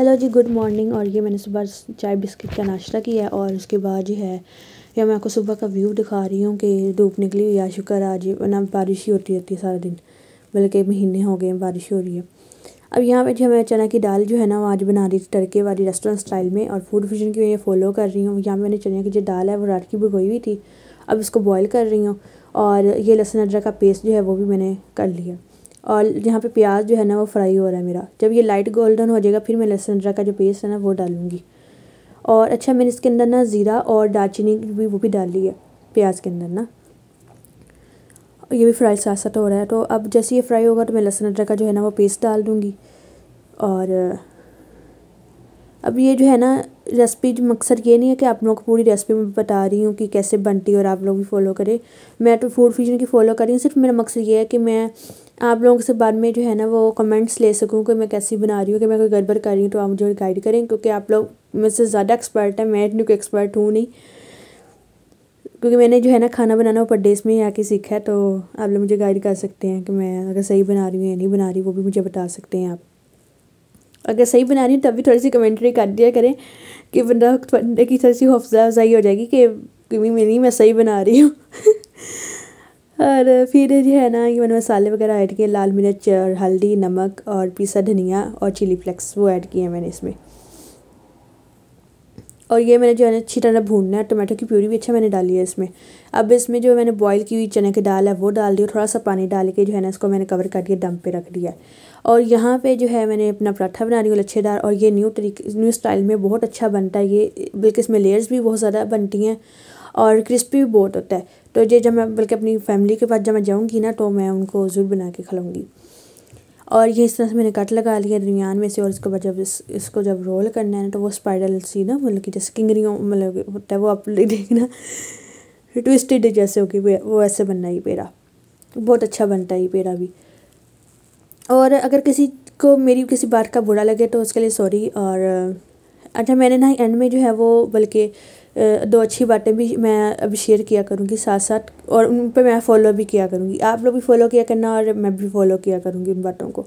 hello जी good morning और ये मैंने सुबह चाय बिस्किट का नाश्ता किया है और उसके बाद जो है या मैं आपको सुबह का व्यू दिखा रही हूँ कि धूप निकली हुई या शुक्र आज ना बारिश ही होती रहती है सारा दिन बल्कि महीने हो गए बारिश हो रही है अब यहाँ पे जो मैं चना की दाल जो है ना वो आज बना रही थी तड़के वाली रेस्टोरेंट स्टाइल में और फूड फ्यूजन की मैं फॉलो कर रही हूँ यहाँ पर मैंने चने की जो दाल है वो रात की भिगोई हुई थी अब इसको बॉयल कर रही हूँ और ये लहसुन अदरक का पेस्ट जो है वो भी मैंने कर लिया और यहाँ पे प्याज जो है ना वो फ्राई हो रहा है मेरा जब ये लाइट गोल्डन हो जाएगा फिर मैं लहसुन अदरक का जो पेस्ट है ना वो डालूँगी और अच्छा मैंने इसके अंदर ना ज़ीरा और दालचीनी भी वो भी डाल ली है प्याज के अंदर ना ये भी फ्राई साथ साथ हो रहा है तो अब जैसे ये फ्राई होगा तो मैं लहसुन अदरक का जो है ना वो पेस्ट डाल दूँगी और अब ये जो है ना रेसिपी मकसद ये नहीं है कि आप लोगों को पूरी रेसिपी मैं बता रही हूँ कि कैसे बनती है और आप लोग भी फॉलो करें मैं तो फूड फ्यूजन की फ़ॉलो कर रही हूँ सिर्फ मेरा मकसद ये है कि मैं आप लोगों से बाद में जो है ना वो कमेंट्स ले सकूँ कि मैं कैसी बना रही हूँ कि मैं कोई गड़बड़ कर रही हूँ तो आप मुझे गाइड करें क्योंकि आप लोग मुझसे ज़्यादा एक्सपर्ट है मैं इतनी एक्सपर्ट हूँ नहीं क्योंकि मैंने जो है ना खाना बनाना ऊपर डेज में ही आके सीखा है तो आप लोग मुझे गाइड कर सकते हैं कि मैं अगर सही बना रही हूँ या नहीं बना रही वो भी मुझे बता सकते हैं आप अगर सही बना रही तब भी थोड़ी सी कमेंट्री कर दिया करें कि बंदा बंदे की थोड़ी सी हौसला अफजाई हो जाएगी कि मेरी मैं सही बना रही हूँ और फिर जो है ना कि मैंने मसाले वगैरह ऐड किए लाल मिर्च और हल्दी नमक और पीसा धनिया और चिली फ्लेक्स वो ऐड किए मैंने इसमें और ये मैंने जो है अच्छी तरह भूनना है टोमेटो की प्यूरी भी अच्छा मैंने डाली है इसमें अब इसमें जो मैंने बॉईल की हुई चने की दाल है वो डाल दी थोड़ा सा पानी डाल के जो है ना इसको मैंने कवर कर दिया दम पे रख दिया और यहाँ पे जो है मैंने अपना पराठा बना रही हूँ लच्छेदार और ये न्यू तरीके न्यू स्टाइल में बहुत अच्छा बनता है ये बल्कि इसमें लेयर्स भी बहुत ज़्यादा बनती हैं और क्रिस्पी भी बहुत होता है तो ये जब मैं बल्कि अपनी फैमिली के पास जब मैं जाऊँगी ना तो मैं उनको ज़रूर बना के खिलाऊँगी और ये इस तरह से मैंने कट लगा लिया दरमियान में से और इसको जब इस, इसको जब रोल करना है ना तो वो स्पाइडल सी ना मतलब कि जैसे किंगरियों मतलब होता है वो आप देखना ट्विस्टेड जैसे होगी वो ऐसे बनना ही पेड़ा बहुत अच्छा बनता है ये पेड़ा भी और अगर किसी को मेरी किसी बात का बुरा लगे तो उसके लिए सॉरी और अच्छा मैंने ना एंड में जो है वो बल्कि दो अच्छी बातें भी मैं अभी शेयर किया करूँगी साथ साथ और उन पर मैं फॉलो भी किया करूँगी आप लोग भी फॉलो किया करना और मैं भी फॉलो किया करूँगी उन बातों को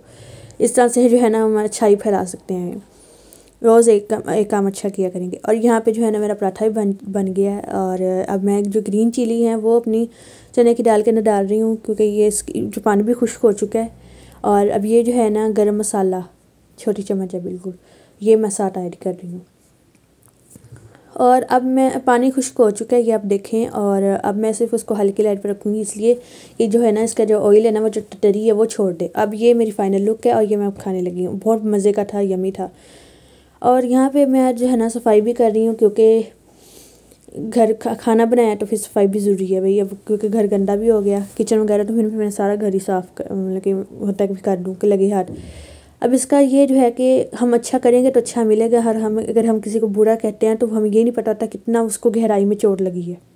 इस तरह से जो है ना हम अच्छाई फैला सकते हैं रोज़ एक काम एक काम अच्छा किया करेंगे और यहाँ पे जो है ना मेरा पराठा भी बन बन गया है और अब मैं जो ग्रीन चिली है वो अपनी चने की दाल के अंदर डाल रही हूँ क्योंकि ये इसकी जो पानी भी खुश्क हो चुका है और अब ये जो है ना गरम मसाला छोटी चम्मच है बिल्कुल ये मैं साथ ऐड कर रही हूँ और अब मैं पानी खुश्क हो चुका है ये आप देखें और अब मैं सिर्फ उसको हल्की लाइट पर रखूँगी इसलिए कि जो है ना इसका जो ऑयल है ना वो जो टटरी है वो छोड़ दे अब ये मेरी फ़ाइनल लुक है और ये मैं अब खाने लगी हूँ बहुत मज़े का था यमी था और यहाँ पे मैं जो है ना सफाई भी कर रही हूँ क्योंकि घर खाना बनाया तो फिर सफाई भी ज़रूरी है भाई अब क्योंकि घर गंदा भी हो गया किचन वगैरह तो फिर मैंने सारा घर ही साफ़ मतलब कि होता कि कर दूँ कि लगे हाथ अब इसका ये जो है कि हम अच्छा करेंगे तो अच्छा मिलेगा हर हम अगर हम किसी को बुरा कहते हैं तो हमें ये नहीं पता था कितना उसको गहराई में चोट लगी है